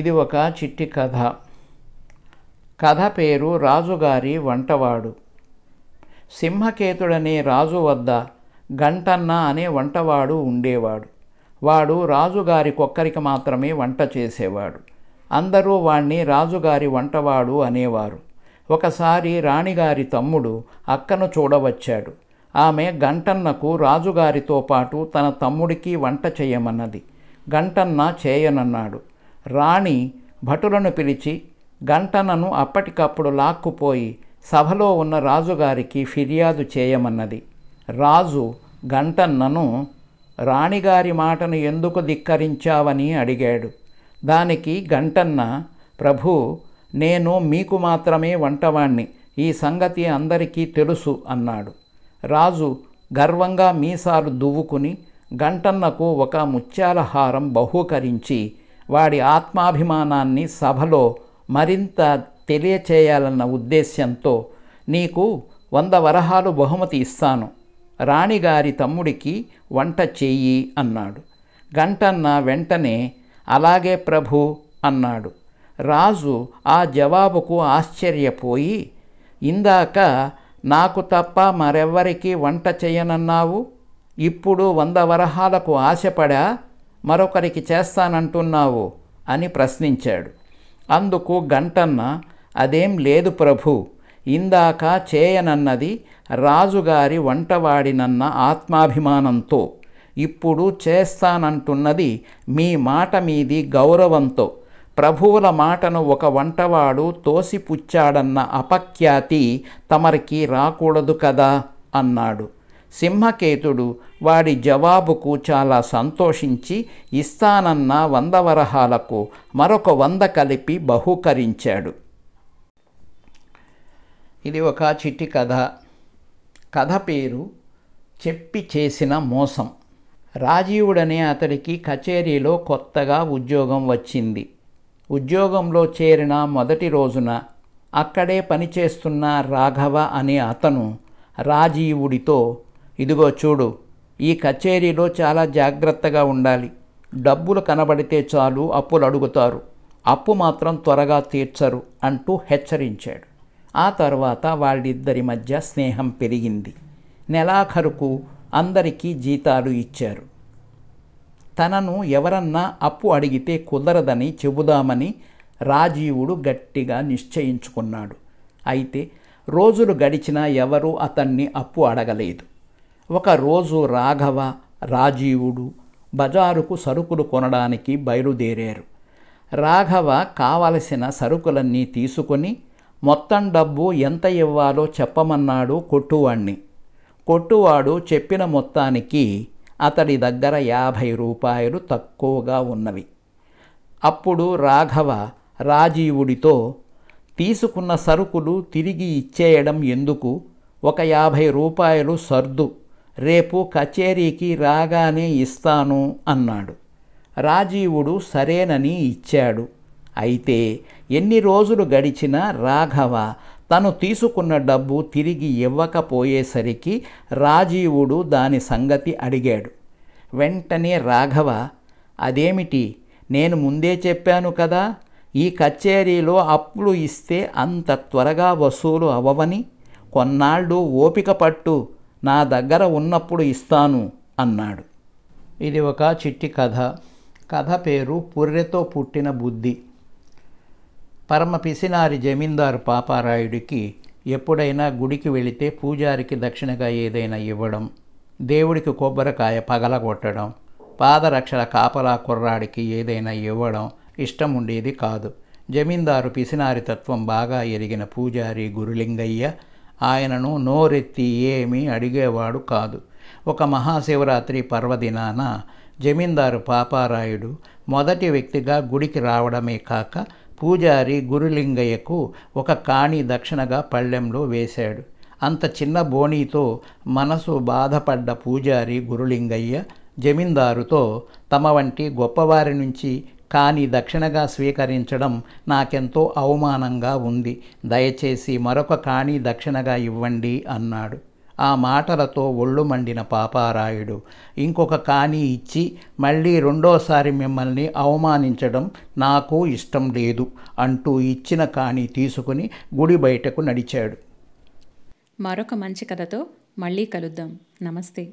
ఇది ఒక చిట్టి కథ కథ పేరు రాజుగారి వంటవాడు సింహకేతుడనే రాజు వద్ద గంటన్న అనే వంటవాడు ఉండేవాడు వాడు రాజుగారి కొక్కరికి మాత్రమే వంట చేసేవాడు అందరూ వాణ్ణి రాజుగారి వంటవాడు అనేవారు ఒకసారి రాణిగారి తమ్ముడు అక్కను చూడవచ్చాడు ఆమె గంటన్నకు రాజుగారితో పాటు తన తమ్ముడికి వంట చేయమన్నది గంటన్న చేయనన్నాడు రాణి భటులను పిలిచి గంటనను అప్పటికప్పుడు లాక్కుపోయి సభలో ఉన్న రాజుగారికి ఫిర్యాదు చేయమన్నది రాజు గంటన్నను రాణిగారి మాటను ఎందుకు ధిక్కరించావని అడిగాడు దానికి గంటన్న ప్రభు నేను మీకు మాత్రమే వంటవాణ్ణి ఈ సంగతి అందరికీ తెలుసు అన్నాడు రాజు గర్వంగా మీసారు దువ్వుకుని గంటన్నకు ఒక ముత్యాల హారం బహూకరించి వాడి ఆత్మాభిమానాన్ని సభలో మరింత తెలియచేయాలన్న ఉద్దేశ్యంతో నీకు వంద వరహాలు బహుమతి ఇస్తాను రాణిగారి తమ్ముడికి వంట చెయ్యి అన్నాడు గంటన్న వెంటనే అలాగే ప్రభు అన్నాడు రాజు ఆ జవాబుకు ఆశ్చర్యపోయి ఇందాక నాకు తప్ప మరెవ్వరికీ వంట చెయ్యనన్నావు ఇప్పుడు వంద వరహాలకు ఆశపడా మరొకరికి చేస్తానంటున్నావు అని ప్రశ్నించాడు అందుకు గంటన్న అదేం లేదు ప్రభు ఇందాక చేయనన్నది రాజుగారి వంటవాడినన్న ఆత్మాభిమానంతో ఇప్పుడు చేస్తానంటున్నది మీ మాట మీది గౌరవంతో ప్రభువుల మాటను ఒక వంటవాడు తోసిపుచ్చాడన్న అపఖ్యాతి తమరికి రాకూడదు కదా అన్నాడు సింహకేతుడు వాడి జవాబుకు చాలా సంతోషించి ఇస్తానన్న వంద వరహాలకు మరొక వంద కలిపి బహుకరించాడు ఇది ఒక చిట్టి కథ కథ పేరు చెప్పి చేసిన మోసం రాజీవుడనే అతడికి కచేరీలో కొత్తగా ఉద్యోగం వచ్చింది ఉద్యోగంలో చేరిన మొదటి రోజున అక్కడే పనిచేస్తున్న రాఘవ అనే అతను రాజీవుడితో ఇదిగో చూడు ఈ కచేరీలో చాలా జాగ్రత్తగా ఉండాలి డబ్బులు కనబడితే చాలు అప్పులు అడుగుతారు అప్పు మాత్రం త్వరగా తీర్చరు అంటూ హెచ్చరించాడు ఆ తర్వాత వాళ్ళిద్దరి మధ్య స్నేహం పెరిగింది నెలాఖరుకు అందరికీ జీతాలు ఇచ్చారు తనను ఎవరన్నా అప్పు అడిగితే కుదరదని చెబుదామని రాజీవుడు గట్టిగా నిశ్చయించుకున్నాడు అయితే రోజులు గడిచినా ఎవరూ అతన్ని అప్పు అడగలేదు ఒకరోజు రాఘవ రాజీవుడు బజారుకు సరుకులు కొనడానికి బయలుదేరారు రాఘవ కావలసిన సరుకులన్నీ తీసుకొని మొత్తం డబ్బు ఎంత ఇవ్వాలో చెప్పమన్నాడు కొట్టువాణ్ణి కొట్టువాడు చెప్పిన మొత్తానికి అతడి దగ్గర యాభై రూపాయలు తక్కువగా ఉన్నవి అప్పుడు రాఘవ రాజీవుడితో తీసుకున్న సరుకులు తిరిగి ఇచ్చేయడం ఎందుకు ఒక యాభై రూపాయలు సర్దు రేపు కచేరీకి రాగానే ఇస్తాను అన్నాడు రాజీవుడు సరేనని ఇచ్చాడు అయితే ఎన్ని రోజులు గడిచినా రాఘవ తను తీసుకున్న డబ్బు తిరిగి ఇవ్వకపోయేసరికి రాజీవుడు దాని సంగతి అడిగాడు వెంటనే రాఘవ అదేమిటి నేను ముందే చెప్పాను కదా ఈ కచేరీలో అప్పులు ఇస్తే అంత త్వరగా వసూలు అవ్వవని కొన్నాళ్ళు ఓపిక పట్టు నా దగ్గర ఉన్నప్పుడు ఇస్తాను అన్నాడు ఇది ఒక చిట్టి కథ కథ పేరు పుర్రెతో పుట్టిన బుద్ధి పరమ పిసినారి జమీందారు పాపారాయుడికి ఎప్పుడైనా గుడికి వెళితే పూజారికి దక్షిణగా ఏదైనా ఇవ్వడం దేవుడికి కొబ్బరికాయ పగలగొట్టడం పాదరక్షల కాపలా కుర్రాడికి ఏదైనా ఇవ్వడం ఇష్టం ఉండేది కాదు జమీందారు పిసినారి తత్వం బాగా ఎరిగిన పూజారి గురులింగయ్య ఆయనను నోరెత్తి ఏమీ అడిగేవాడు కాదు ఒక మహాశివరాత్రి పర్వదినాన జమీందారు పాపారాయుడు మొదటి వ్యక్తిగా గుడికి రావడమే కాక పూజారి గురులింగయ్యకు ఒక కాణి దక్షిణగా పళ్ళెంలో వేశాడు అంత చిన్న బోణీతో మనసు బాధపడ్డ పూజారి గురులింగయ్య జమీందారుతో తమ వంటి గొప్పవారి నుంచి కానీ దక్షిణగా స్వీకరించడం నాకెంతో అవమానంగా ఉంది దయచేసి మరొక కాణి దక్షిణగా ఇవ్వండి అన్నాడు ఆ మాటలతో ఒళ్ళు మండిన పాపారాయుడు ఇంకొక కాణి ఇచ్చి మళ్ళీ రెండోసారి మిమ్మల్ని అవమానించడం నాకు ఇష్టం లేదు అంటూ ఇచ్చిన కాణి తీసుకుని గుడి బయటకు నడిచాడు మరొక మంచి కథతో మళ్ళీ కలుద్దాం నమస్తే